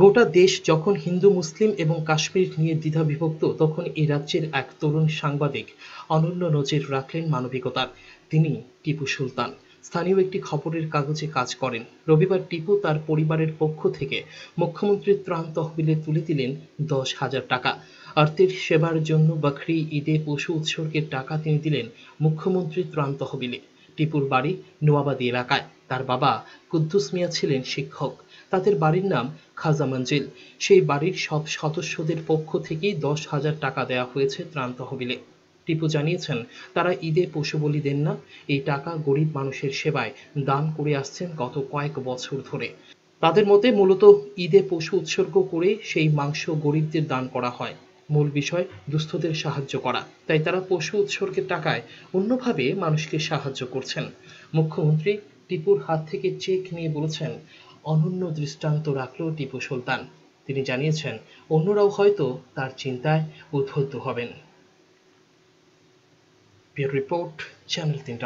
গোটা দেশ যখন হিন্দু মুসলিম এবং কাশ্মীর নিয়ে দ্বিধা বিভক্ত তখন এই রাজ্যের এক তরুণ সাংবাদিক অনন্য নজর রাখলেন মানবিকতার তিনি টিপু সুলতান স্থানীয় একটি খবরের কাগজে কাজ করেন রবিবার টিপু তার পরিবারের পক্ষ থেকে মুখ্যমন্ত্রীর ত্রাণ তহবিলে তুলে দিলেন দশ হাজার টাকা আর্থের সেবার জন্য বাখরি ঈদে পশু উৎসর্গের টাকা তিনি দিলেন মুখ্যমন্ত্রীর ত্রাণ তহবিলে টিপুর বাড়ি নোয়াবাদী এলাকায় তার বাবা কুদ্দুস মিয়া ছিলেন শিক্ষক তাদের বাড়ির নাম খাজা মঞ্জিল সেই বাড়ির সব সদস্যদের পক্ষ থেকেই দশ হাজার টাকা দেওয়া হয়েছে ত্রাণ তহবিলে টিপু জানিয়েছেন তারা ঈদে পশু বলি দেন না এই টাকা গরিব মানুষের সেবায় দান করে আসছেন গত কয়েক বছর ধরে তাদের মতে মূলত ঈদে পশু উৎসর্গ করে সেই মাংস গরিবদের দান করা হয় মূল বিষয় দুস্থদের সাহায্য করা তাই তারা পশু উৎসর্গের টাকায় অন্যভাবে মানুষকে সাহায্য করছেন মুখ্যমন্ত্রী টিপুর হাত থেকে চেক নিয়ে বলেছেন অনন্য দৃষ্টান্ত রাখল টিপু সুলতান তিনি জানিয়েছেন অন্যরাও হয়তো তার চিন্তায় উদ্বুদ্ধ হবেন রিপোর্ট চ্যানেল তিন